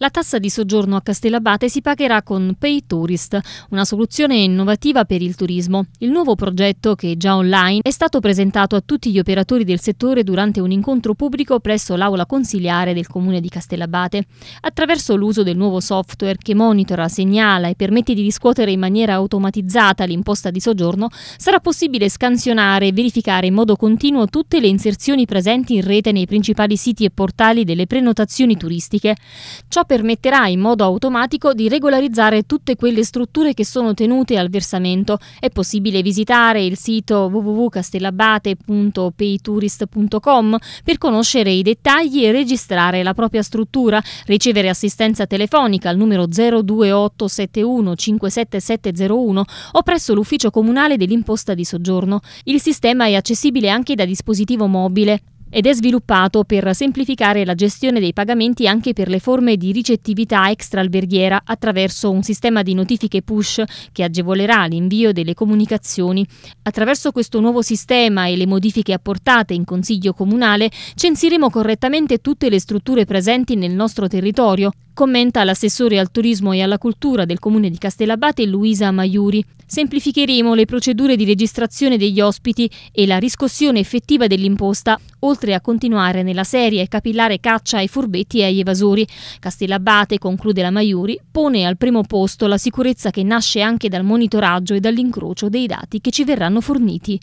La tassa di soggiorno a Castellabate si pagherà con PayTourist, una soluzione innovativa per il turismo. Il nuovo progetto, che è già online, è stato presentato a tutti gli operatori del settore durante un incontro pubblico presso l'aula consiliare del comune di Castellabate. Attraverso l'uso del nuovo software che monitora, segnala e permette di riscuotere in maniera automatizzata l'imposta di soggiorno, sarà possibile scansionare e verificare in modo continuo tutte le inserzioni presenti in rete nei principali siti e portali delle prenotazioni turistiche. Ciò permetterà in modo automatico di regolarizzare tutte quelle strutture che sono tenute al versamento. È possibile visitare il sito www.castellabate.paytourist.com per conoscere i dettagli e registrare la propria struttura, ricevere assistenza telefonica al numero 02871 57701 o presso l'ufficio comunale dell'imposta di soggiorno. Il sistema è accessibile anche da dispositivo mobile ed è sviluppato per semplificare la gestione dei pagamenti anche per le forme di ricettività extraalberghiera attraverso un sistema di notifiche push che agevolerà l'invio delle comunicazioni. Attraverso questo nuovo sistema e le modifiche apportate in Consiglio Comunale censiremo correttamente tutte le strutture presenti nel nostro territorio, Commenta l'assessore al turismo e alla cultura del comune di Castellabate Luisa Maiuri. Semplificheremo le procedure di registrazione degli ospiti e la riscossione effettiva dell'imposta, oltre a continuare nella serie capillare caccia ai furbetti e agli evasori. Castellabate, conclude la Maiuri, pone al primo posto la sicurezza che nasce anche dal monitoraggio e dall'incrocio dei dati che ci verranno forniti.